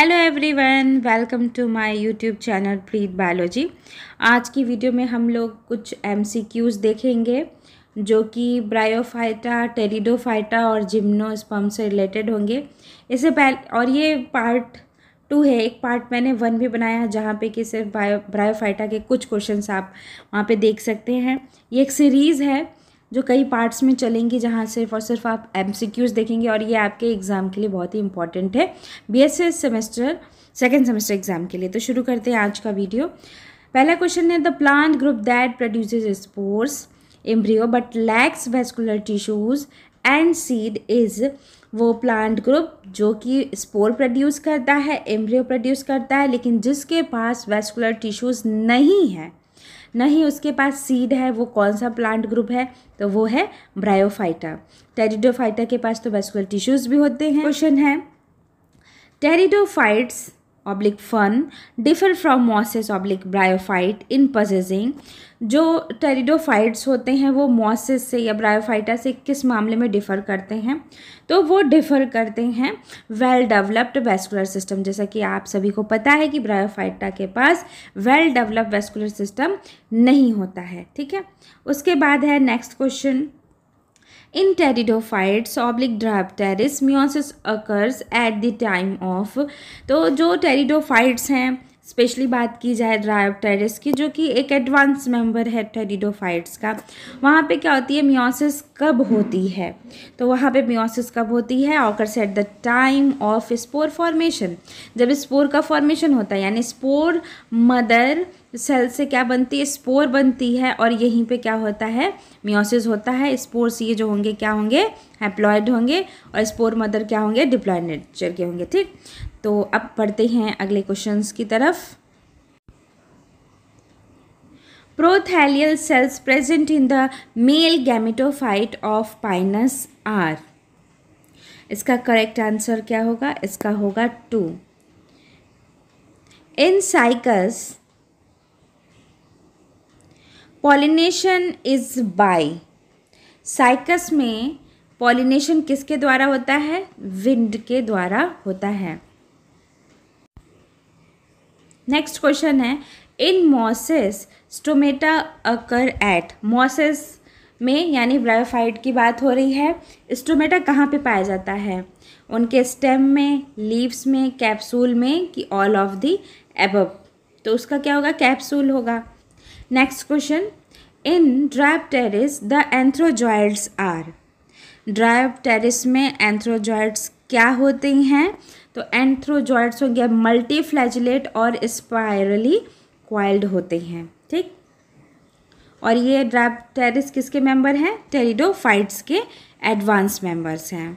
Hello everyone welcome to my YouTube channel Preet biology आज की video में हम लोग कुछ एमसीक्यूज देखेंगे जो कि ब्रायोफाइटा टेरिडोफाइटा और जिम्नोस्पम से रिलेटेड होंगे इससे पहले और ये पार्ट टू है एक पार्ट मैंने वन भी बनाया है जहाँ पे कि सिर्फ ब्रायोफाइटा के कुछ क्वेश्चन आप वहाँ पर देख सकते हैं ये एक सीरीज़ है जो कई पार्ट्स में चलेंगी जहाँ सिर्फ और सिर्फ आप एम देखेंगे और ये आपके एग्ज़ाम के लिए बहुत ही इंपॉर्टेंट है B semester second semester exam के लिए तो शुरू करते हैं आज का वीडियो पहला क्वेश्चन है the plant group that produce spores embryo but lacks vascular tissues and seed is वो प्लांट ग्रुप जो कि स्पोर प्रोड्यूस करता है एम्ब्रियो प्रोड्यूस करता है लेकिन जिसके पास वेस्कुलर टिश्यूज़ नहीं है न ही उसके पास सीड है वो कौन सा प्लांट ग्रुप है तो वो है ब्रायोफाइटा टेरिडोफाइटा के पास तो वेस्कुलर टिश्यूज भी होते हैं क्वेश्चन है pteridophytes oblique fern differ from mosses oblique bryophyte in possessing जो टेरिडोफाइट्स होते हैं वो मॉसेस से या ब्रायोफाइटा से किस मामले में डिफ़र करते हैं तो वो डिफ़र करते हैं वेल डेवलप्ड वेस्कुलर सिस्टम जैसा कि आप सभी को पता है कि ब्रायोफाइटा के पास वेल डेवलप्ड वेस्कुलर सिस्टम नहीं होता है ठीक है उसके बाद है next question In oblique oblique dryopteris meiosis occurs at the time of तो जो टेरिडोफाइट्स हैं स्पेशली बात की जाए टेरिस की जो कि एक एडवांस मेंबर है टेरिडोफाइट्स का वहाँ पे क्या होती है म्योसिस कब होती है तो वहाँ पे म्योसिस कब होती है occurs at the time of spore formation जब स्पोर का फॉर्मेशन होता है यानी स्पोर मदर सेल से क्या बनती है स्पोर बनती है और यहीं पे क्या होता है मियोसिस होता है स्पोर्स ये जो होंगे क्या होंगे हैप्लॉयड होंगे और स्पोर मदर क्या होंगे डिप्लॉयड नेचर के होंगे ठीक तो अब पढ़ते हैं अगले क्वेश्चंस की तरफ prothallial cells present in the male gametophyte of Pinus are इसका करेक्ट आंसर क्या होगा इसका होगा two in Cycas pollination is by Cycas में पॉलिनेशन किसके द्वारा होता है विंड के द्वारा होता है नेक्स्ट क्वेश्चन है in mosses stomata occur at mosses में यानी ब्रायोफाइट की बात हो रही है स्टोमेटा कहाँ पे पाया जाता है उनके स्टेम में लीव्स में कैप्सूल में कि ऑल ऑफ दी एब तो उसका क्या होगा कैप्सूल होगा next question in Dryopteris the antherozoids are Dryopteris में एंथ्रोजॉइड्स क्या होते हैं तो एंथ्रोजॉइड्स हो गया मल्टी फ्लैजलेट और स्पायरली क्वाइल्ड होते हैं ठीक और ये ड्राइव टेरिस किसके मेंबर हैं टेरिडोफाइट्स के एडवांस मेंबर्स हैं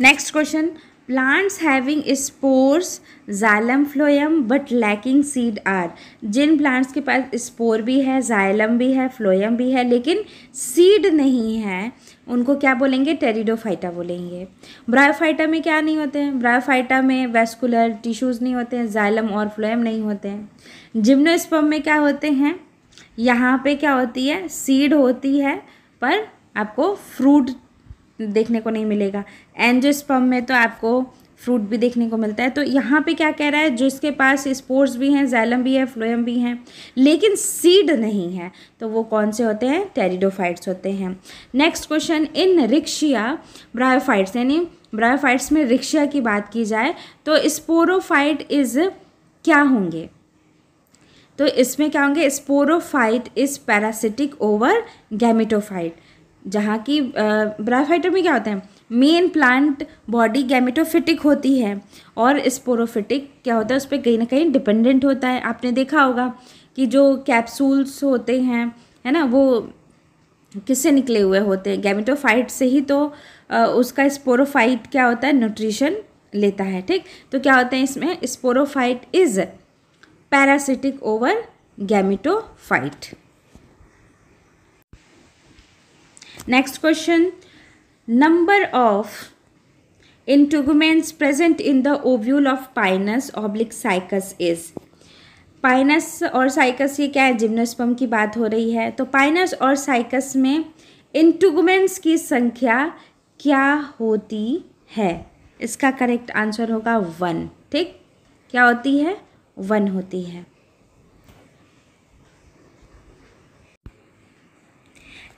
next question plants having spores xylem phloem but lacking seed are जिन प्लांट्स के पास स्पोर भी है जाइलम भी है फ्लोयम भी है लेकिन सीड नहीं है उनको क्या बोलेंगे टेरिडोफाइटा बोलेंगे ब्रायोफाइटा में क्या नहीं होते हैं ब्रायोफाइटा में वेस्कुलर टिश्यूज़ नहीं होते हैं जाइलम और फ्लोयम नहीं होते हैं जिम्नोस्पम में क्या होते हैं यहाँ पे क्या होती है सीड होती है पर आपको फ्रूट देखने को नहीं मिलेगा एंजियोस्पर्म में तो आपको फ्रूट भी देखने को मिलता है तो यहाँ पे क्या कह रहा है जिसके पास स्पोर्ट्स भी हैं जैलम भी है फ्लोएम भी हैं लेकिन सीड नहीं है तो वो कौन से होते हैं टेरिडोफाइट्स होते हैं next question in Riccia bryophytes यानी ब्रायोफाइट्स में रिक्शिया की बात की जाए तो स्पोरोफाइट इज़ क्या होंगे तो इसमें क्या होंगे sporophyte is parasitic over gametophyte जहाँ की ब्रायोफाइटर में क्या होते हैं मेन प्लांट बॉडी गैमेटोफिटिक होती है और स्पोरोफिटिक क्या होता है उस पर कहीं ना कहीं डिपेंडेंट होता है आपने देखा होगा कि जो कैप्सूल्स होते हैं है ना वो किससे निकले हुए होते हैं गैमेटोफाइट से ही तो आ, उसका स्पोरोफाइट क्या होता है न्यूट्रिशन लेता है ठीक तो क्या होता है इसमें sporophyte is parasitic over gametophyte next question number of integuments present in the ovule of pinus oblique Cycas is Pinus और साइकस ये क्या है जिम्नोस्पम की बात हो रही है तो पाइनस और साइकस में इंटूगमेंट्स की संख्या क्या होती है इसका करेक्ट आंसर होगा वन ठीक क्या होती है वन होती है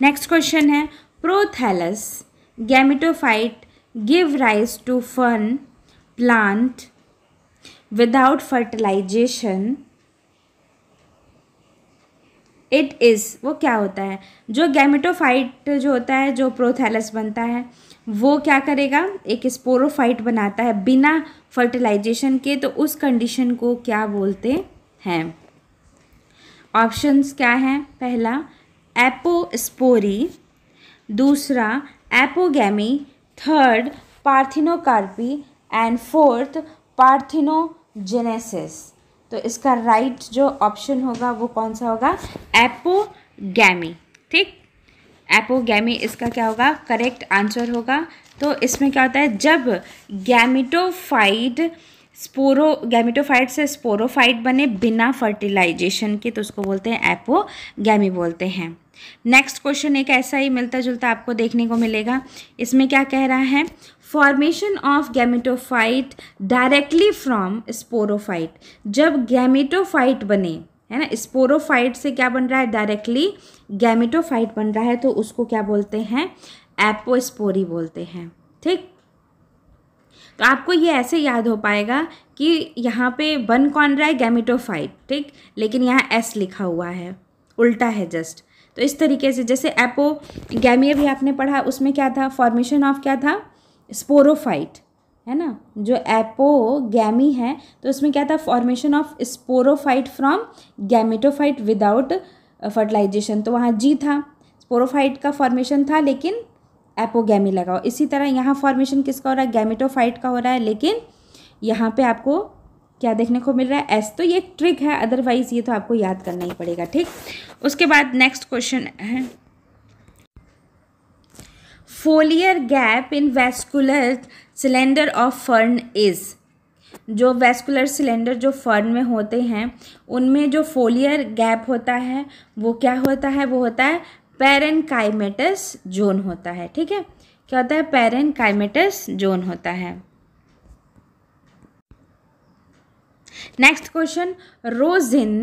नेक्स्ट क्वेश्चन है prothallus gametophyte give rise to fern plant without fertilization it is वो क्या होता है जो गैमिटोफाइट जो होता है जो प्रोथेलस बनता है वो क्या करेगा एक स्पोरोफाइट बनाता है बिना फर्टिलाइजेशन के तो उस कंडीशन को क्या बोलते हैं ऑप्शंस क्या हैं पहला एपोस्पोरी दूसरा apogamy third parthenocarpy and fourth parthenogenesis तो इसका राइट right जो ऑप्शन होगा वो कौन सा होगा एपोगैमी ठीक एपोगैमी इसका क्या होगा करेक्ट आंसर होगा तो इसमें क्या होता है जब गैमिटोफाइड स्पोरो गैमिटोफाइड से स्पोरोफाइड बने बिना फर्टिलाइजेशन के तो उसको बोलते हैं एपोगैमी बोलते हैं नेक्स्ट क्वेश्चन एक ऐसा ही मिलता जुलता आपको देखने को मिलेगा इसमें क्या कह रहा है formation of gametophyte directly from sporophyte जब गैमिटोफाइट बने है ना स्पोरोफाइट से क्या बन रहा है डायरेक्टली गैमिटोफाइट बन रहा है तो उसको क्या बोलते हैं एपोस्पोरी बोलते हैं ठीक तो आपको ये ऐसे याद हो पाएगा कि यहाँ पे बन कौन रहा है गैमिटोफाइट ठीक लेकिन यहाँ एस लिखा हुआ है उल्टा है जस्ट तो इस तरीके से जैसे एपो गैमिया भी आपने पढ़ा उसमें क्या था फॉर्मेशन ऑफ क्या था स्पोरोफाइट है ना जो एपो गैमी है तो उसमें क्या था formation of sporophyte from gametophyte without fertilization तो वहाँ जी था स्पोरोफाइट का फॉर्मेशन था लेकिन एपोगैमी लगाओ इसी तरह यहाँ फॉर्मेशन किसका हो रहा है गैमेटोफाइट का हो रहा है लेकिन यहाँ पे आपको क्या देखने को मिल रहा है एस तो ये ट्रिक है अदरवाइज़ ये तो आपको याद करना ही पड़ेगा ठीक उसके बाद नेक्स्ट क्वेश्चन है foliar gap in vascular cylinder of fern is जो वेस्कुलर सिलेंडर जो फर्न में होते हैं उनमें जो फोलियर गैप होता है वो क्या होता है वो होता है पेरन काइमेटस जोन होता है ठीक है क्या होता है पेरन काइमेटस जोन होता है next question rosin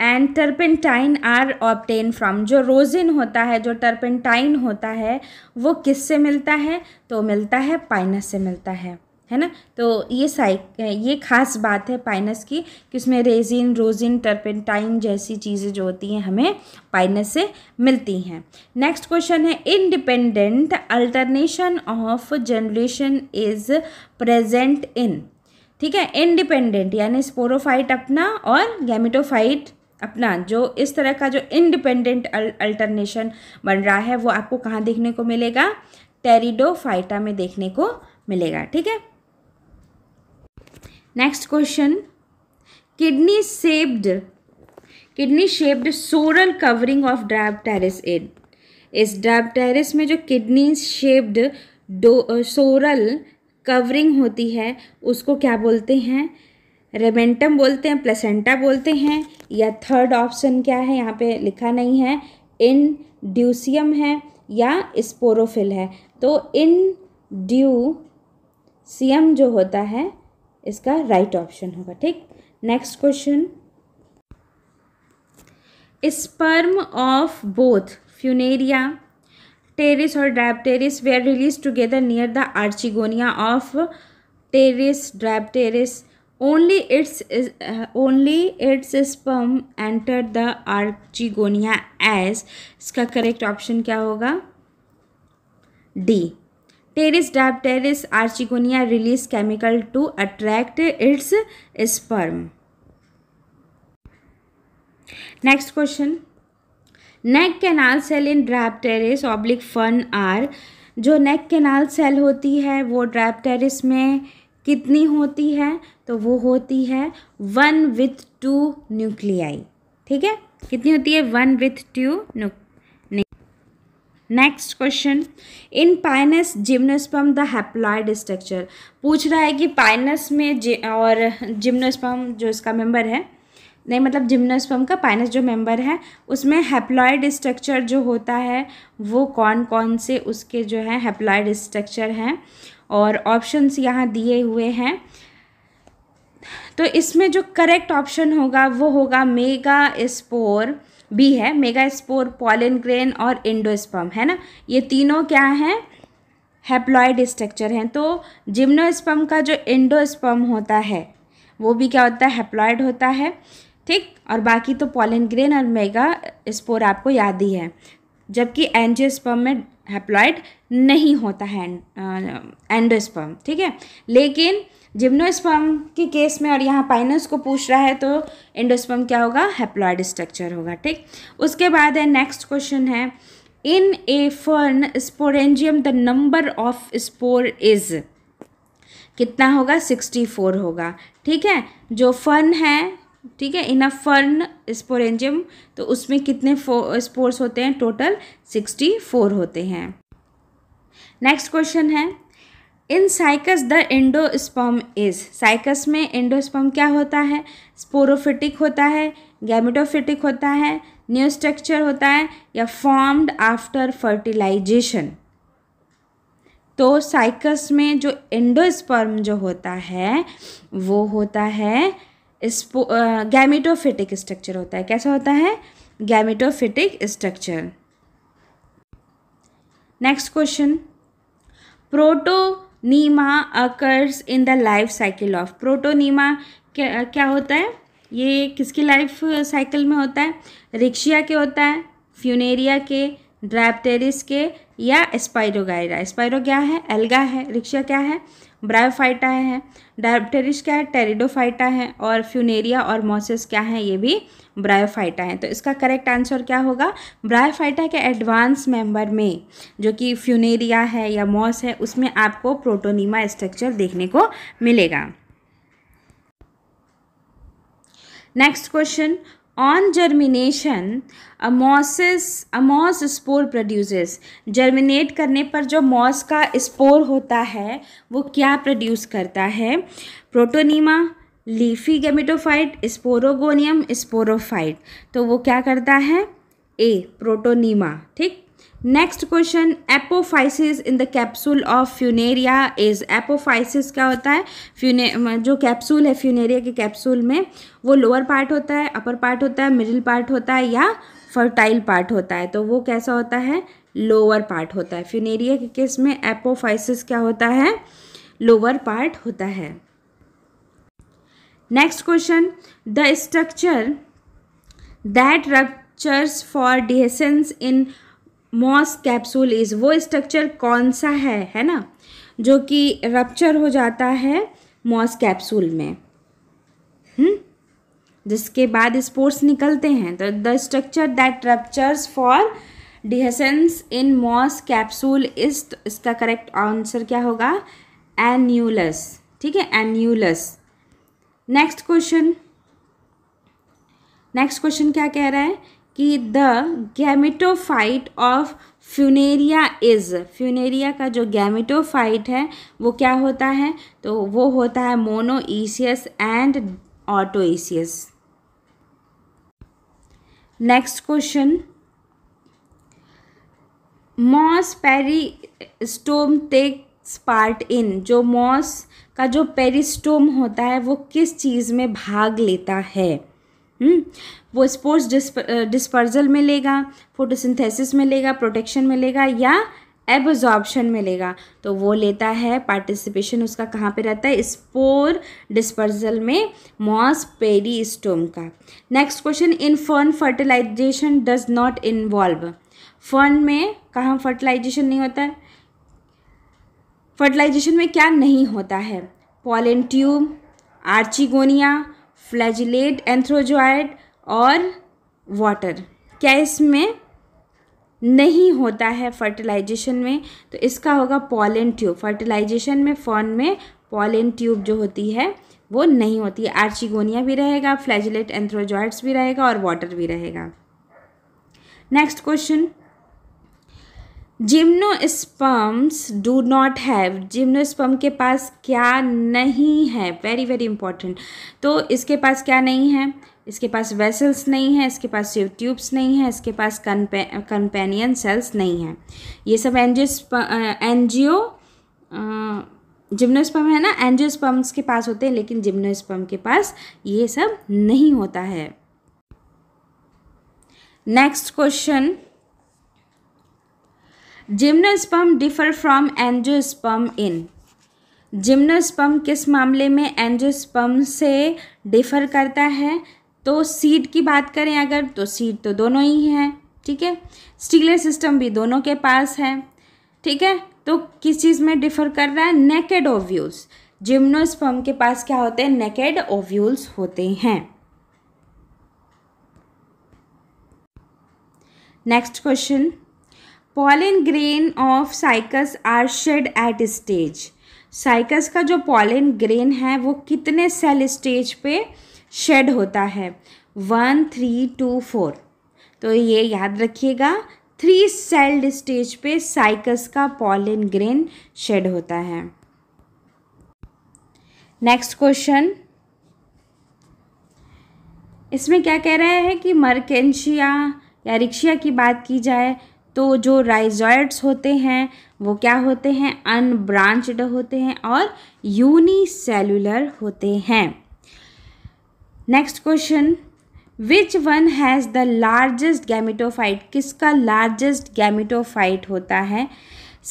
and turpentine are obtained from जो रोजिन होता है जो टर्पेंटाइन होता है वो किससे मिलता है तो मिलता है पाइनस से मिलता है है ना तो ये साइक ये खास बात है पाइनस की कि उसमें रेजिन रोजिन टर्पेंटाइन जैसी चीज़ें जो होती हैं हमें पाइनस से मिलती हैं नेक्स्ट क्वेश्चन है independent alternation of generation is present in ठीक है इंडिपेंडेंट यानी स्पोरोफाइट अपना और गैमिटोफाइट अपना जो इस तरह का जो इंडिपेंडेंट अल्टरनेशन बन रहा है वो आपको कहाँ देखने को मिलेगा टेरिडोफाइटा में देखने को मिलेगा ठीक है next question kidney shaped kidney shaped soral covering of Pteris in इस टेरिस में जो किडनी शेप्ड डो सोरल कवरिंग होती है उसको क्या बोलते हैं रेमेंटम बोलते हैं प्लेसेंटा बोलते हैं या थर्ड ऑप्शन क्या है यहाँ पे लिखा नहीं है इन ड्यूसियम है या स्पोरोफिल है तो इन ड्यू सीएम जो होता है इसका राइट ऑप्शन होगा ठीक next question sperm of both Funaria Pteris और they are release together near the archegonia of Pteris Dryopteris only its only its sperm enter the archegonia as इसका correct option क्या होगा D Pteris Dryopteris archegonia release chemical to attract its sperm next question neck canal cell in Dryopteris oblique fern are जो neck canal cell होती है वो ड्रैप terrace में कितनी होती है तो वो होती है वन विथ टू न्यूक्लियाई ठीक है कितनी होती है one with two new next question in Pinus gymnosperm the haploid structure पूछ रहा है कि पाइनस में जि, और जिम्नोस्पम जो इसका मेंबर है नहीं मतलब जिम्नोस्पर्म का पाइनस जो मेंबर है उसमें हैप्लॉयड स्ट्रक्चर जो होता है वो कौन कौन से उसके जो है हेप्लॉयड स्ट्रक्चर हैं और ऑप्शंस यहाँ दिए हुए हैं तो इसमें जो करेक्ट ऑप्शन होगा वो होगा मेगा स्पोर बी है मेगा स्पोर पॉलिन ग्रेन और इंडोस्पर्म है ना ये तीनों क्या हैं हेप्लॉयड स्ट्रक्चर हैं तो जिम्नोस्पर्म का जो इंडोस्पर्म होता है वो भी क्या होता है हैप्लॉयड होता है ठीक और बाकी तो पॉलन ग्रेन और मेगा स्पोर आपको याद ही है जबकि एनजियोस्पर्म में हेप्लॉयड नहीं होता है एंडोस्पर्म ठीक है लेकिन जिम्नोस्पर्म के केस में और यहाँ पाइनस को पूछ रहा है तो एंडोस्पर्म क्या होगा हेप्लॉयड स्ट्रक्चर होगा ठीक उसके बाद है नेक्स्ट क्वेश्चन है in a fern sporangium the number of spore is कितना होगा सिक्सटी फोर होगा ठीक है जो फर्न है ठीक है इन अ फर्न स्पोरेंजियम तो उसमें कितने स्पोर्स होते हैं टोटल सिक्सटी फोर होते हैं नेक्स्ट क्वेश्चन है in Cycas the endosperm is Cycas में इंडोस्पर्म क्या होता है स्पोरोफिटिक होता है गैमिटोफिटिक होता है न्यू स्ट्रक्चर होता है या फॉर्म्ड आफ्टर फर्टिलाइजेशन तो साइकस में जो एंडोस्पर्म जो होता है वो होता है गैमिटोफिटिक स्ट्रक्चर होता है कैसा होता है gametophytic structure next question protonema occurs in the life cycle of protonema क्या, होता है ये किसकी लाइफ साइकिल में होता है रिक्शिया के होता है फ्यूनेरिया के ड्रैपटेरिस के या स्पायरोगायरा स्पाइरो क्या है एल्गा है रिक्शा क्या है ब्रायोफाइटा है डायप्टेरिश क्या है टेरिडोफाइटा है और फ्यूनेरिया और मोसिस क्या है ये भी ब्रायोफाइटा है तो इसका करेक्ट आंसर क्या होगा ब्रायोफाइटा के एडवांस मेंबर में जो कि फ्यूनेरिया है या मॉस है उसमें आपको प्रोटोनीमा स्ट्रक्चर देखने को मिलेगा next question on germination a mosses a moss spore produce germinate करने पर जो मॉस का स्पोर होता है वो क्या प्रोड्यूस करता है protonema leafy gametophyte sporogonium sporophyte तो वो क्या करता है ए प्रोटोनीमा ठीक next question apophysis in the capsule of Funaria is apophysis क्या होता है फ्यूने जो कैप्सूल है फ्यूनेरिया के कैप्सूल में वो लोअर पार्ट होता है अपर पार्ट होता है मिडिल पार्ट होता है या फर्टाइल पार्ट होता है तो वो कैसा होता है लोअर पार्ट होता है फ्यूनेरिया के केस में एपोफाइसिस क्या होता है लोअर पार्ट होता है next question the structure that ruptures for dehiscence in moss capsule is वो स्ट्रक्चर कौन सा है है ना जो कि रप्चर हो जाता है मॉस कैप्सूल में हुँ? हम्म? जिसके बाद स्पोर्ट्स निकलते हैं तो the structure that ruptures for dehiscence in moss capsule is इसका करेक्ट आंसर क्या होगा एन्यूलस ठीक है annulus next question next question क्या कह रहा है कि the gametophyte of Funaria is Funaria का जो गैमिटोफाइट है वो क्या होता है तो वो होता है monoecious and autoecious next question moss peristome takes part in जो मॉस का जो पेरिस्टोम होता है वो किस चीज़ में भाग लेता है हम्म? वो स्पोर्ट्स डिस्पर्जल में लेगा फोटोसिंथेसिस में लेगा प्रोटेक्शन में लेगा या एबजॉर्बशन में लेगा तो वो लेता है पार्टिसिपेशन उसका कहाँ पे रहता है स्पोर डिस्पर्जल में मॉस पेरीस्टोम का next question in fern fertilization does not involve fern में कहाँ फर्टिलाइजेशन नहीं होता है फर्टिलाइजेशन में क्या नहीं होता है पॉलेंट्यूब आर्चिगोनिया फ्लैजिलेट एंथ्रोजॉयड और वाटर क्या इसमें नहीं होता है फर्टिलाइजेशन में तो इसका होगा पॉलन ट्यूब फर्टिलाइजेशन में फॉर्न में पॉलन ट्यूब जो होती है वो नहीं होती है आर्चिगोनिया भी रहेगा फ्लैजिलेट एंथ्रोजॉइड्स भी रहेगा और वाटर भी रहेगा next question gymnosperms do not have gymnosperm के पास क्या नहीं है वेरी वेरी इंपॉर्टेंट तो इसके पास क्या नहीं है इसके पास वेसल्स नहीं है इसके पास ट्यूब्स नहीं है इसके पास कंपे कंपेनियन सेल्स नहीं है ये सब एनजीओ जिम्नोस्पर्म है ना एनजियोस्पर्म्स के पास होते हैं लेकिन जिम्नोस्पम के पास ये सब नहीं होता है next question gymnosperm differ from angiosperm in gymnosperm किस मामले में एंजोस्पम से डिफर करता है तो सीड की बात करें अगर तो सीड तो दोनों ही हैं ठीक है स्टीलर सिस्टम भी दोनों के पास है ठीक है तो किस चीज़ में डिफर कर रहा है नेकेड ओव्यूल्स जिम्नोस्पम के पास क्या होते हैं नेकेड ओव्यूल्स होते हैं next question pollen grain of Cycas are shed at stage Cycas का जो पॉलिन ग्रेन है वो कितने सेल स्टेज पे शेड होता है वन थ्री टू फोर तो ये याद रखिएगा थ्री सेल्ड स्टेज पे साइकस का पॉलिन ग्रेन शेड होता है नेक्स्ट क्वेश्चन इसमें क्या कह रहा है कि मर्केंशिया या रिक्शिया की बात की जाए तो जो राइजॉयड्स होते हैं वो क्या होते हैं अनब्रांचड होते हैं और यूनिसेलुलर होते हैं next question which one has the largest gametophyte किसका लार्जेस्ट गैमिटोफाइट होता है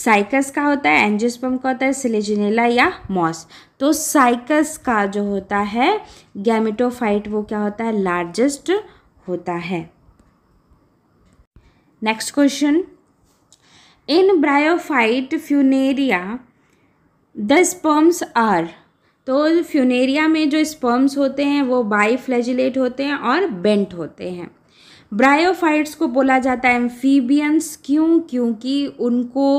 साइकस का होता है एंजिस्पम का होता है सिलेजिनेला या मॉस तो साइकस का जो होता है गैमिटोफाइट वो क्या होता है लार्जेस्ट होता है next question in bryophyte Funaria the sperms are तो फ्यूनेरिया में जो स्पर्म्स होते हैं वो बाई फ्लैजिलेट होते हैं और बेंट होते हैं ब्रायोफाइट्स को बोला जाता है एम्फीबियंस क्यों क्योंकि उनको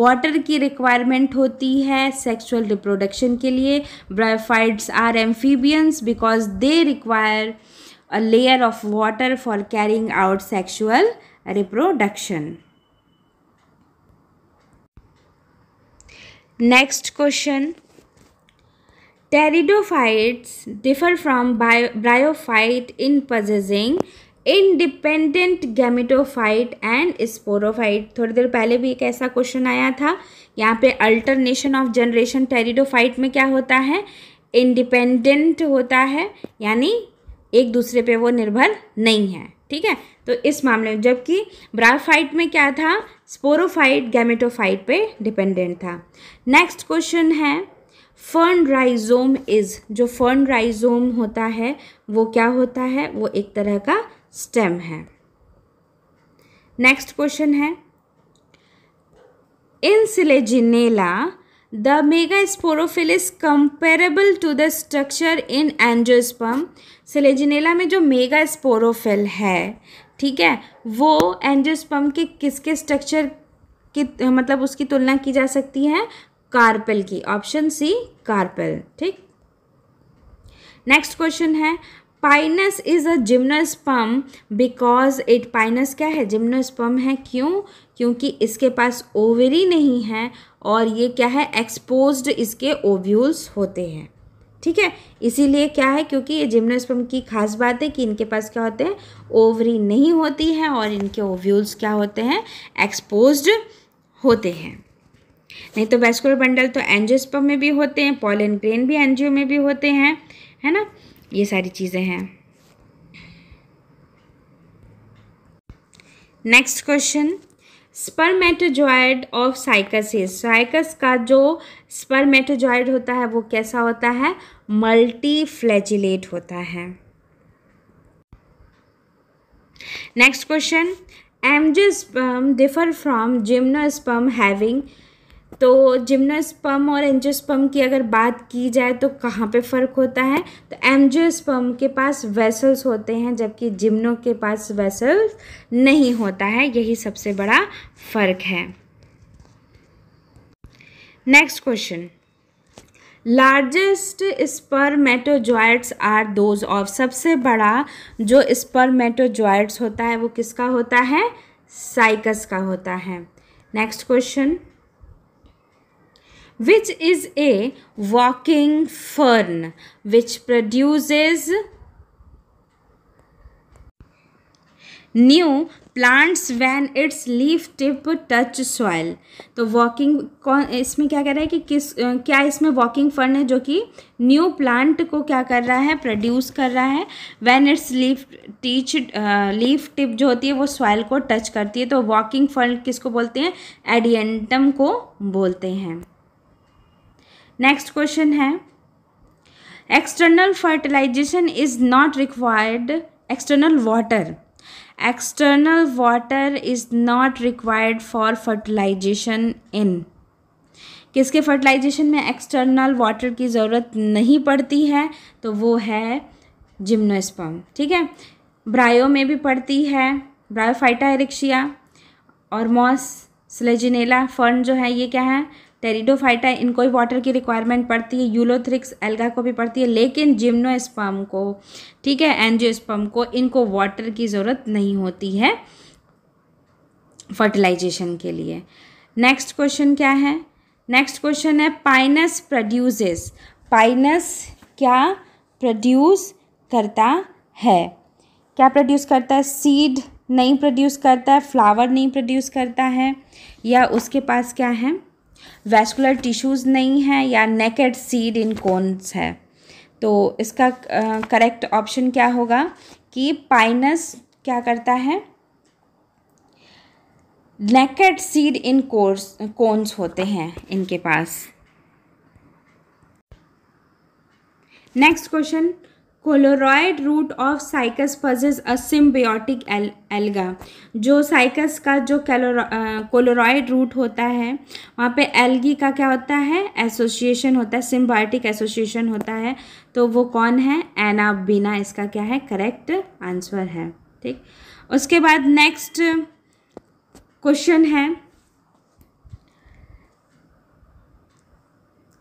वाटर की रिक्वायरमेंट होती है सेक्सुअल रिप्रोडक्शन के लिए bryophytes are amphibians because they require a layer of water for carrying out sexual reproduction. Next question. Pteridophytes differ from bryophyte in possessing independent gametophyte and sporophyte थोड़ी देर पहले भी एक ऐसा क्वेश्चन आया था यहाँ पे अल्टरनेशन ऑफ जनरेशन टेरिडोफाइट में क्या होता है इंडिपेंडेंट होता है यानी एक दूसरे पे वो निर्भर नहीं है ठीक है तो इस मामले में जबकि ब्राफाइट में क्या था स्पोरोफाइट गैमेटोफाइट पे डिपेंडेंट था नेक्स्ट क्वेश्चन है फर्न राइजोम इज जो फर्न राइजोम होता है वो क्या होता है वो एक तरह का स्टेम है नेक्स्ट क्वेश्चन है in Selaginella mega megasporophyll is comparable to the structure in angiosperm Selaginella में जो मेगा स्पोरोफिल है ठीक है वो एंजियोस्पर्म के किसके स्ट्रक्चर की मतलब उसकी तुलना की जा सकती है कार्पेल की ऑप्शन सी कार्पेल ठीक नेक्स्ट क्वेश्चन है Pinus is a gymnosperm because it Pinus क्या है जिम्नोस्पम है क्यों क्योंकि इसके पास ओवरी नहीं है और ये क्या है एक्सपोज्ड इसके ओव्यूल्स होते हैं ठीक है इसीलिए क्या है क्योंकि ये जिम्नोस्पर्म की खास बात है कि इनके पास क्या होते हैं ओवरी नहीं होती है और इनके ओव्यूल्स क्या होते हैं एक्सपोज होते हैं नहीं तो वेस्कुलर बंडल तो एंजियोस्पर्म में भी होते हैं पॉलन ग्रेन भी एनजीओ में भी होते हैं है ना ये सारी चीज़ें हैं next question spermatozoid of Cycas is Cycas का जो स्पर्मेटोजॉयड होता है वो कैसा होता है मल्टी फ्लैजिलेट होता है next question angiosperm differ from gymnosperm having तो जिम्नोस्पर्म और एंजियोस्पर्म की अगर बात की जाए तो कहाँ पे फ़र्क होता है तो एंजियोस्पर्म के पास वेसल्स होते हैं जबकि जिम्नो के पास वेसल्स नहीं होता है यही सबसे बड़ा फ़र्क है next question largest spermatozoids are those of सबसे बड़ा जो स्पर्मेटोजॉइड्स होता है वो किसका होता है साइकस का होता है next question which is a walking fern which produces new plants when its leaf tip touch soil तो वॉकिंग कौन इसमें क्या कह रहा है कि किस क्या इसमें वॉकिंग फर्न है जो कि न्यू प्लांट को क्या कर रहा है प्रोड्यूस कर रहा है when its leaf teach leaf tip जो होती है वो सॉयल को टच करती है तो वॉकिंग फंड किसको बोलते हैं एडियंटम को बोलते हैं नेक्स्ट क्वेश्चन है external fertilization is not required external water external water is not required for fertilization in किसके फर्टिलाइजेशन में एक्सटर्नल वाटर की ज़रूरत नहीं पड़ती है तो वो है जिम्नोस्पर्म ठीक है ब्रायो में भी पड़ती है ब्रायोफाइटा एरिक्शिया और मॉस स्लेजिनेला फर्न जो है ये क्या है टेरिडोफाइटा इनको भी वाटर की रिक्वायरमेंट पड़ती है यूलोथ्रिक्स एल्गा को भी पड़ती है लेकिन जिम्नोस्पर्म को ठीक है एनजियोस्पर्म को इनको वाटर की ज़रूरत नहीं होती है फर्टिलाइजेशन के लिए नेक्स्ट क्वेश्चन क्या है नेक्स्ट क्वेश्चन है पाइनस प्रोड्यूसेस पाइनस क्या प्रोड्यूस करता है क्या प्रोड्यूस करता है सीड नहीं प्रोड्यूस करता है फ्लावर नहीं प्रोड्यूस करता है या उसके पास क्या है वेस्कुलर टिश्यूज़ नहीं है या नेकेड सीड इन कोन्स है तो इसका करेक्ट uh, ऑप्शन क्या होगा कि पाइनस क्या करता है naked seed in course cones होते हैं इनके पास next question coralloid root of Cycas possesses a symbiotic alga जो साइकस का जो कोलोरॉयड रूट होता है वहाँ पे एल्गी का क्या होता है एसोसिएशन होता है सिम्बायोटिक एसोसिएशन होता है तो वो कौन है एनाबिना इसका क्या है करेक्ट आंसर है ठीक उसके बाद नेक्स्ट क्वेश्चन है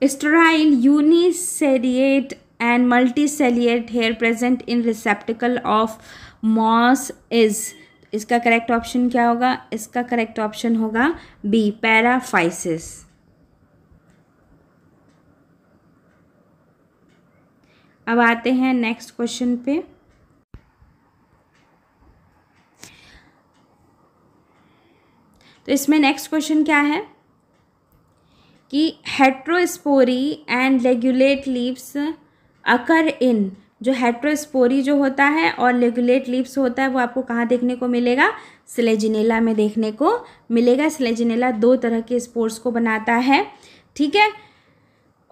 sterile uniseriate multi multicellular hair present in receptacle of moss is इसका करेक्ट ऑप्शन क्या होगा इसका करेक्ट ऑप्शन होगा बी पैराफाइसिस अब आते हैं नेक्स्ट क्वेश्चन पे तो इसमें नेक्स्ट क्वेश्चन क्या है कि heterospory and regulate leaves occur in जो हेट्रोस्पोरी जो होता है और लेगुलेट लीव्स होता है वो आपको कहाँ देखने को मिलेगा स्लेजिनेला में देखने को मिलेगा स्लेजिनेला दो तरह के स्पोर्ट्स को बनाता है ठीक है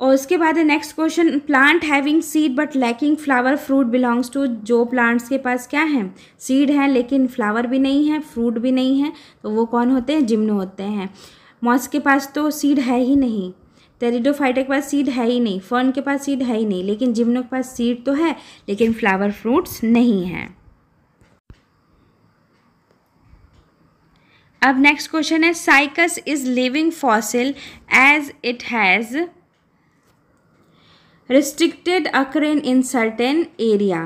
और उसके बाद next question plant having seed but lacking flower fruit belongs to जो प्लांट्स के पास क्या है सीड है लेकिन फ्लावर भी नहीं है फ्रूट भी नहीं है तो वो कौन होते हैं जिम्न होते हैं मॉस के पास तो सीड है ही नहीं टेरिडोफाइटा के पास सीड है ही नहीं फर्न के पास सीड है ही नहीं लेकिन जिम्नो के पास सीड तो है लेकिन फ्लावर फ्रूट्स नहीं है अब नेक्स्ट क्वेश्चन है Cycas is living fossil as it has restricted occurrence in certain area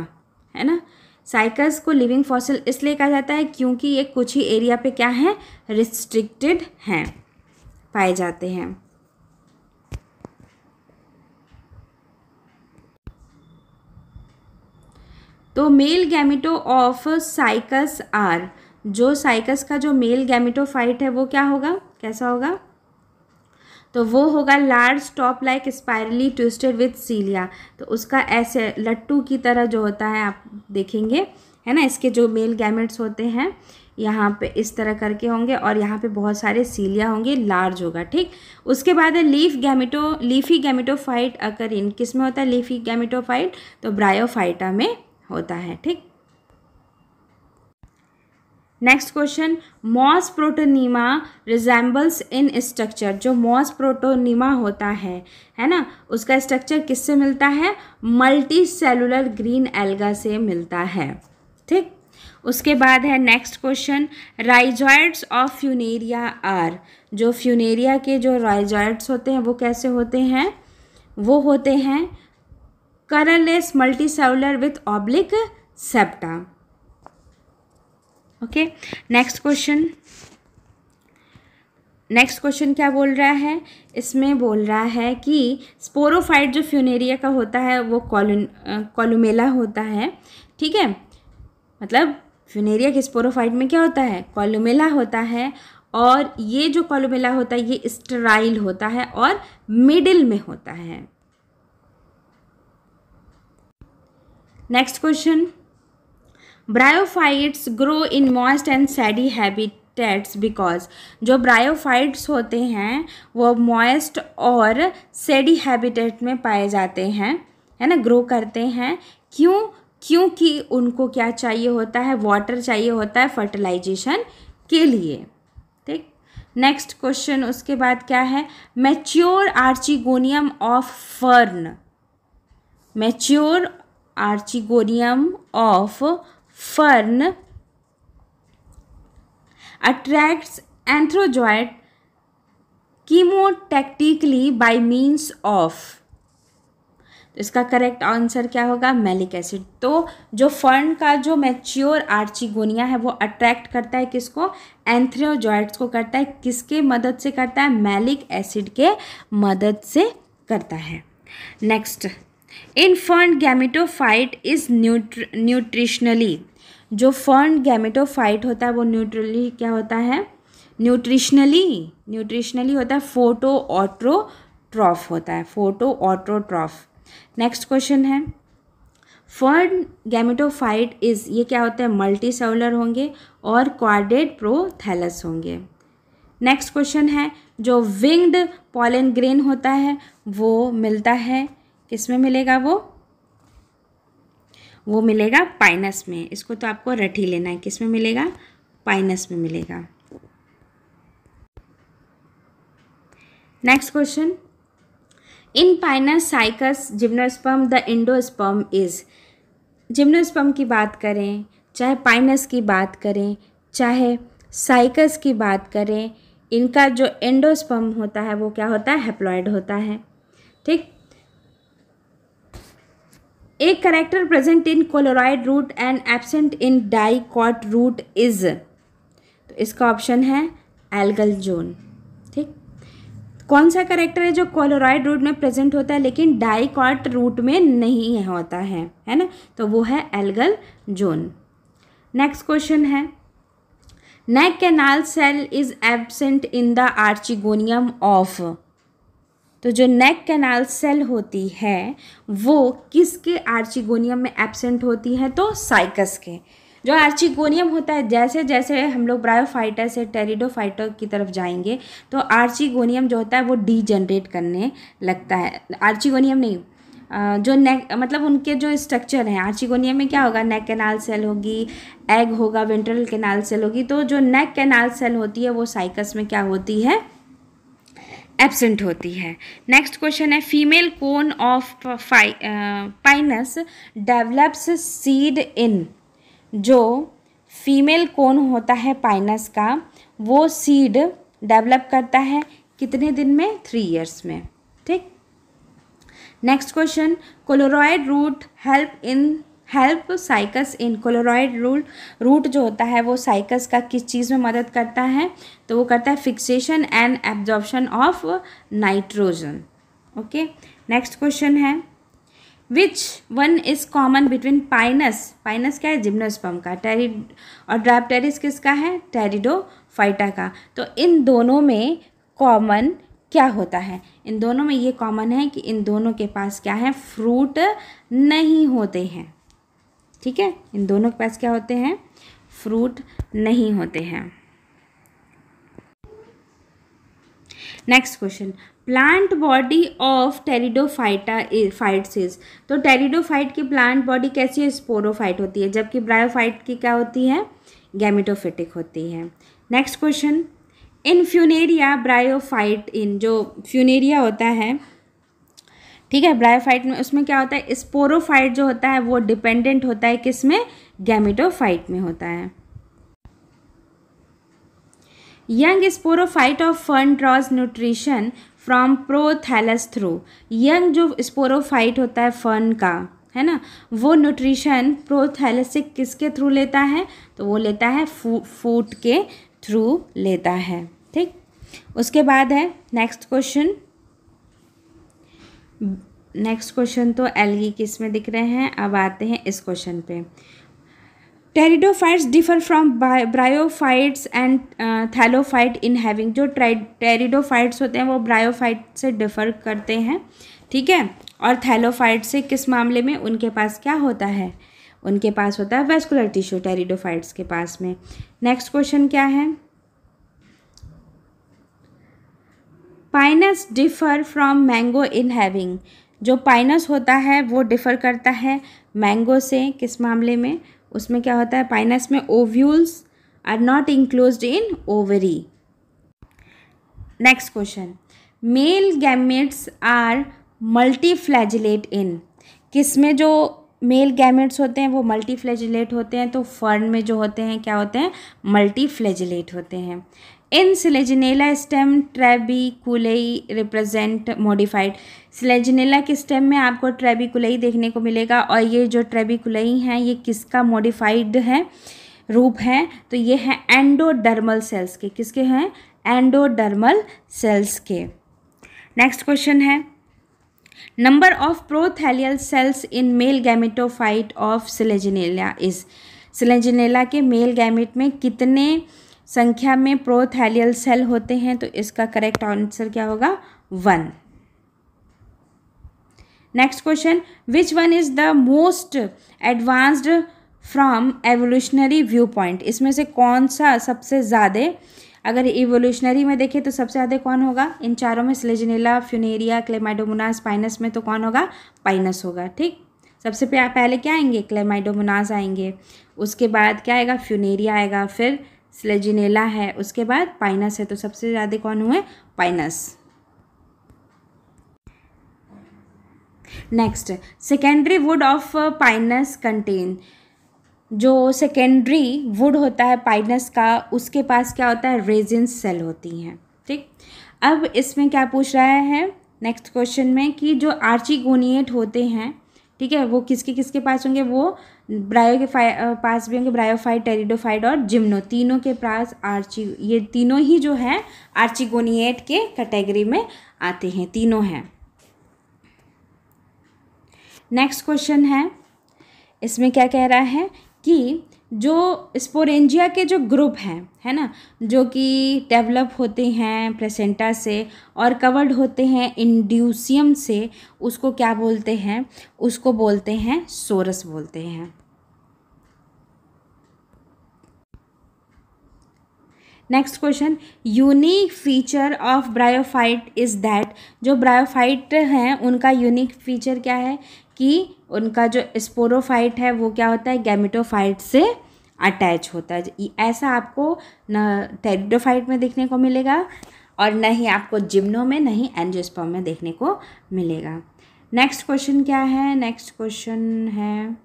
है ना साइकस को लिविंग फॉसिल इसलिए कहा जाता है क्योंकि ये कुछ ही एरिया पे क्या है रिस्ट्रिक्टेड हैं पाए जाते हैं तो male gamete of Cycas are जो साइकस का जो मेल गैमिटोफाइट है वो क्या होगा कैसा होगा तो वो होगा large top like spirally twisted with cilia तो उसका ऐसे लट्टू की तरह जो होता है आप देखेंगे है ना इसके जो मेल गैमेट्स होते हैं यहाँ पे इस तरह करके होंगे और यहाँ पे बहुत सारे सीलिया होंगे लार्ज होगा ठीक उसके बाद है leaf gamete leafy gametophyte occur in किस में होता है लीफी गैमिटोफाइट तो ब्रायोफाइटा में होता है ठीक next question moss protonema resembles in structure जो मॉस प्रोटोनीमा होता है है ना उसका स्ट्रक्चर किससे मिलता है मल्टी सेलुलर ग्रीन एल्गा से मिलता है ठीक उसके बाद है next question rhizoids of Funaria are जो फ्यूनेरिया के जो राइजॉइड्स होते हैं वो कैसे होते हैं वो होते हैं colorless multicellular with oblique septa okay next question next question क्या बोल रहा है इसमें बोल रहा है कि स्पोरोफाइट जो फ्यूनेरिया का होता है वो कॉलोमेला होता है ठीक है मतलब फ्यूनेरिया के स्पोरोफाइट में क्या होता है कॉलोमेला होता है और ये जो कॉलोमेला होता है ये स्टराइल होता है और मिडिल में होता है next question bryophytes grow in moist and shady habitats because जो ब्रायोफाइट्स होते हैं वो मॉइस्ट और सेडी हैबिटेट में पाए जाते हैं है ना ग्रो करते हैं क्यों क्योंकि उनको क्या चाहिए होता है वाटर चाहिए होता है फर्टिलाइजेशन के लिए ठीक नेक्स्ट क्वेश्चन उसके बाद क्या है mature archegonium of fern mature archegonium of fern attracts anthrozoid chemotactically by means of इसका करेक्ट आंसर क्या होगा मेलिक एसिड तो जो फर्न का जो मैच्योर आर्चिगोनिया है वो अट्रैक्ट करता है किसको एंथ्रियोजॉइड्स को करता है किसके मदद से करता है मेलिक एसिड के मदद से करता है next in fern gametophyte is न्यूट्र न्यूट्रिशनली जो फर्न गैमिटोफाइट होता है वो न्यूट्रली क्या होता है न्यूट्रिशनली न्यूट्रिशनली होता है फोटो ऑट्रोट्रॉफ होता है फोटो ऑट्रोट्रॉफ नेक्स्ट क्वेश्चन है फर्न गैमिटोफाइट इज़ ये क्या होता है मल्टी सेलुलर होंगे और क्वारेड प्रोथैलस होंगे नेक्स्ट क्वेश्चन है जो विंग्ड पॉलन ग्रेन होता है वो मिलता है किस में मिलेगा वो वो मिलेगा पाइनस में इसको तो आपको रट ही लेना है किस में मिलेगा पाइनस में मिलेगा next question in Pinus Cycas gymnosperm the endosperm is gymnosperm की बात करें चाहे पाइनस की बात करें चाहे साइकस की बात करें इनका जो एंडोस्पर्म होता है वो क्या होता है हेप्लॉयड होता है ठीक a character present in coralloid root and absent in dicot root is तो इसका ऑप्शन है एल्गल जोन ठीक कौन सा करेक्टर है जो कोलोराइड रूट में प्रेजेंट होता है लेकिन डाइकॉट रूट में नहीं होता है है ना तो वो है एल्गल जोन नेक्स्ट क्वेश्चन है neck canal cell is absent in the archegonium of तो जो नेक कैनाल सेल होती है वो किसके आर्चिगोनियम में एबसेंट होती है तो साइकस के जो आर्चिगोनियम होता है जैसे जैसे हम लोग ब्रायोफाइटर से टेरिडोफाइटर की तरफ जाएंगे तो आर्चिगोनियम जो होता है वो डीजनरेट करने लगता है आर्चिगोनियम नहीं जो नेक मतलब उनके जो स्ट्रक्चर हैं आर्चिगोनियम में क्या होगा नेक कैनाल सेल होगी एग होगा वेंट्रल कैनाल सेल होगी तो जो नेक कैनाल सेल होती है वो साइकस में क्या होती है एबसेंट होती है नेक्स्ट क्वेश्चन है female cone of Pinus develops seed in जो फीमेल कोन होता है पाइनस का वो सीड डेवलप करता है कितने दिन में थ्री इयर्स में ठीक next question coralloid root help in help Cycas in coralloid rule root जो होता है वो साइकस का किस चीज़ में मदद करता है तो वो करता है fixation and absorption of nitrogen okay next question है which one is common between Pinus Pinus क्या है जिम्नोस्पम का टेरी और ड्राइपटेरिस किसका है टेरिडो फाइटा का तो इन दोनों में कॉमन क्या होता है इन दोनों में ये कॉमन है कि इन दोनों के पास क्या है फ्रूट नहीं होते हैं ठीक है इन दोनों के पास क्या होते हैं फ्रूट नहीं होते हैं next question plant body of pteridophyta phytes is तो टेरिडोफाइट की प्लांट बॉडी कैसी है स्पोरोफाइट होती है जबकि ब्रायोफाइट की क्या होती है गैमिटोफिटिक होती है next question in Funaria bryophyte in जो फ्यूनेरिया होता है ठीक है ब्रायोफाइट में उसमें क्या होता है स्पोरोफाइट जो होता है वो डिपेंडेंट होता है किस में गैमिटोफाइट में होता है young sporophyte of fern draws nutrition from prothallus through young जो स्पोरोफाइट होता है फर्न का है ना वो न्यूट्रिशन प्रोथैलस से किसके थ्रू लेता है तो वो लेता है फूट फूड के थ्रू लेता है ठीक उसके बाद है नेक्स्ट क्वेश्चन नेक्स्ट क्वेश्चन तो एलगी किस में दिख रहे हैं अब आते हैं इस क्वेश्चन पे pteridophytes differ from bryophytes and thallophyte in having जो टेरिडोफाइट्स होते हैं वो ब्रायोफाइट से डिफर करते हैं ठीक है और थैलोफाइट से किस मामले में उनके पास क्या होता है उनके पास होता है वेस्कुलर टिश्यू टेरिडोफाइट्स के पास में नेक्स्ट क्वेश्चन क्या है Pinus differ from mango in having जो पाइनस होता है वो डिफ़र करता है मैंगो से किस मामले में उसमें क्या होता है पाइनस में ovules are not enclose in ovary next question male gametes are multiflagellate in किस में जो मेल गैमेट्स होते हैं वो मल्टीफ्लैजिलेट होते हैं तो फर्न में जो होते हैं क्या होते हैं मल्टीफ्लैजिलेट होते हैं in Selaginella stem trabeculei represent modified Selaginella के स्टेम में आपको trabeculei देखने को मिलेगा और ये जो trabeculei हैं ये किसका मॉडिफाइड है रूप है तो ये है एंडोडर्मल सेल्स के किसके हैं एंडोडर्मल सेल्स के नेक्स्ट क्वेश्चन है number of prothallial cells in male gametophyte of Selaginella is Selaginella के मेल गैमिट में कितने संख्या में प्रोथैलियल सेल होते हैं तो इसका करेक्ट आंसर क्या होगा one next question which one is the most advanced from evolutionary viewpoint इसमें से कौन सा सबसे ज़्यादा अगर इवोल्यूशनरी में देखें तो सबसे ज़्यादा कौन होगा इन चारों में स्लेजनेला फ्यूनेरिया क्लेमाइडोमोनास पाइनस में तो कौन होगा पाइनस होगा ठीक सबसे पहले क्या आएंगे क्लेमाइडोमोनास आएंगे उसके बाद क्या आएगा फ्यूनेरिया आएगा फिर स्लेजिनेला है उसके बाद पाइनस है तो सबसे ज़्यादा कौन हुए Pinus next secondary wood of Pinus contain जो सेकेंडरी वुड होता है पाइनस का उसके पास क्या होता है रेजिन सेल होती हैं ठीक अब इसमें क्या पूछ रहा है नेक्स्ट क्वेश्चन में कि जो आर्चिगोनिएट होते हैं ठीक है वो किसके किसके पास होंगे वो ब्रायो के पास भी होंगे ब्रायोफाइट टेरिडोफाइट और जिम्नो तीनों के पास आर्ची ये तीनों ही जो है आर्चिगोनिएट के कैटेगरी में आते हैं तीनों हैं नेक्स्ट क्वेश्चन है इसमें क्या कह रहा है कि जो स्पोरेंजिया के जो ग्रुप हैं है ना जो कि डेवलप होते हैं प्रेसेंटा से और कवर्ड होते हैं इंड्यूसियम से उसको क्या बोलते हैं उसको बोलते हैं सोरस बोलते हैं next question unique feature of bryophyte is that जो ब्रायोफाइट हैं उनका यूनिक फीचर क्या है कि उनका जो स्पोरोफाइट है वो क्या होता है गैमिटोफाइट से अटैच होता है ऐसा आपको न टेरिडोफाइट में देखने को मिलेगा और न ही आपको जिम्नो में नहीं एनजियोस्पर्म में देखने को मिलेगा नेक्स्ट क्वेश्चन क्या है नेक्स्ट क्वेश्चन है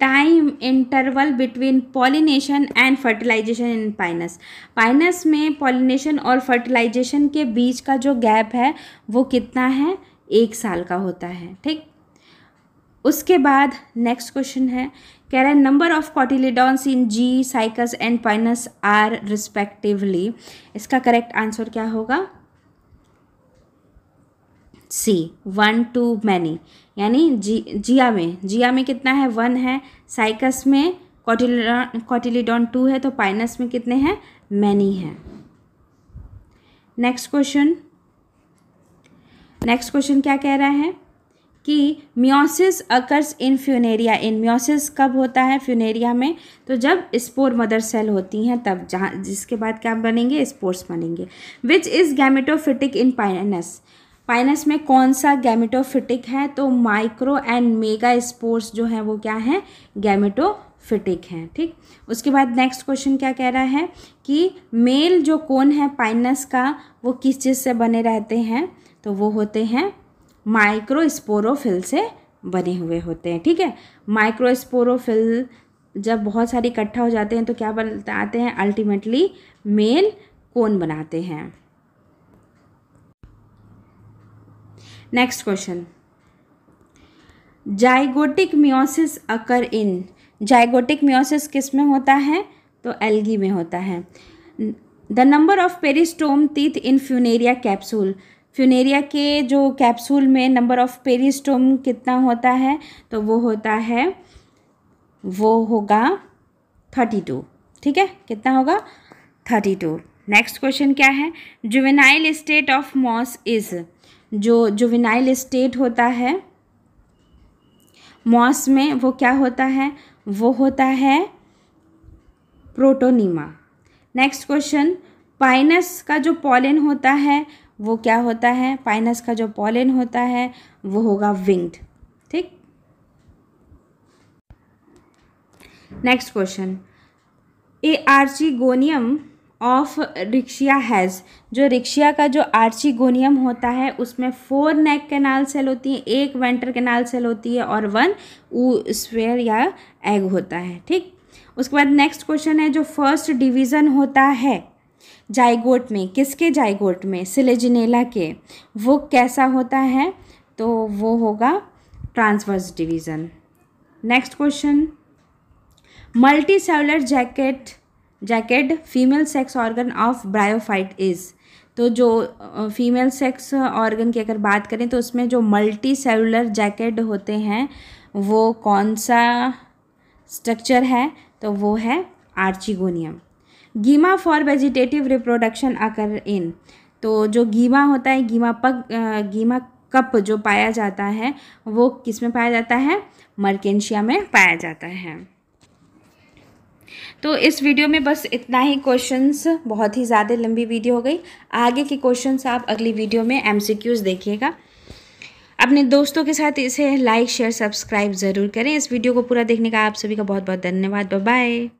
time interval between pollination and fertilization in Pinus Pinus में पॉलिनेशन और फर्टिलाइजेशन के बीच का जो गैप है वो कितना है एक साल का होता है ठीक उसके बाद नेक्स्ट क्वेश्चन है कह रहे हैं number of cotyledons in the Cycas and Pinus are respectively इसका करेक्ट आंसर क्या होगा सी वन टू मैनी यानी जी जिया में जिया में कितना है वन है साइकस में कॉटिलिडॉन कॉटिलिडॉन टू है तो पाइनस में कितने हैं मैनी है नेक्स्ट क्वेश्चन नेक्स्ट क्वेश्चन क्या कह रहा है कि meiosis occurs in Funaria in meiosis कब होता है फ्यूनेरिया में तो जब स्पोर मदर सेल होती हैं तब जहाँ जिसके बाद क्या बनेंगे स्पोर्स बनेंगे which is gametophytic in Pinus Pinus में कौन सा गैमेटोफिटिक है तो माइक्रो एंड मेगा स्पोर्स जो है वो क्या है गैमेटो फिटिक हैं ठीक उसके बाद नेक्स्ट क्वेश्चन क्या कह रहा है कि मेल जो कोन है पाइनस का वो किस चीज़ से बने रहते हैं तो वो होते हैं माइक्रोस्पोरोफिल से बने हुए होते हैं ठीक है माइक्रोस्पोरोफिल जब बहुत सारे इकट्ठा हो जाते हैं तो क्या बनते आते हैं अल्टीमेटली मेल कौन बनाते हैं next question zygotic meiosis occur in zygotic meiosis किस में होता है तो एल्गी में होता है द नंबर ऑफ पेरिस्टोम तीथ इन फ्यूनेरिया कैप्सूल फ्यूनेरिया के जो कैप्सूल में नंबर ऑफ पेरिस्टोम कितना होता है तो वो होता है वो होगा थर्टी टू ठीक है कितना होगा थर्टी टू नेक्स्ट क्वेश्चन क्या है juvenile state of moss is जो जुवेनाइल स्टेट होता है मॉस में वो क्या होता है वो होता है प्रोटोनीमा नेक्स्ट क्वेश्चन पाइनस का जो पॉलन होता है वो क्या होता है पाइनस का जो पॉलन होता है वो होगा विंग्ड ठीक next question a archegonium of Riccia has जो रिक्शिया का जो आर्चिगोनियम होता है उसमें फोर नेक कैनाल सेल होती है एक वेंटर कैनाल सेल होती है और वन ऊ स्वेयर या एग होता है ठीक उसके बाद नेक्स्ट क्वेश्चन है जो फर्स्ट डिवीज़न होता है जाइगोट में किसके जाइगोट में सिलेजिनेला के वो कैसा होता है तो वो होगा transverse division next question multicellular jacket jacket female sex organ of bryophyte is तो जो फीमेल सेक्स ऑर्गन की अगर बात करें तो उसमें जो मल्टी सेलुलर जैकेट होते हैं वो कौन सा स्ट्रक्चर है तो वो है archegonium gemma for vegetative reproduction occur in तो जो गीमा होता है गीमा पग गीमा कप जो पाया जाता है वो किस में पाया जाता है मर्केशिया में पाया जाता है तो इस वीडियो में बस इतना ही क्वेश्चंस बहुत ही ज़्यादा लंबी वीडियो हो गई आगे के क्वेश्चंस आप अगली वीडियो में एमसीक्यूज़ देखिएगा अपने दोस्तों के साथ इसे लाइक शेयर सब्सक्राइब ज़रूर करें इस वीडियो को पूरा देखने का आप सभी का बहुत बहुत धन्यवाद बाय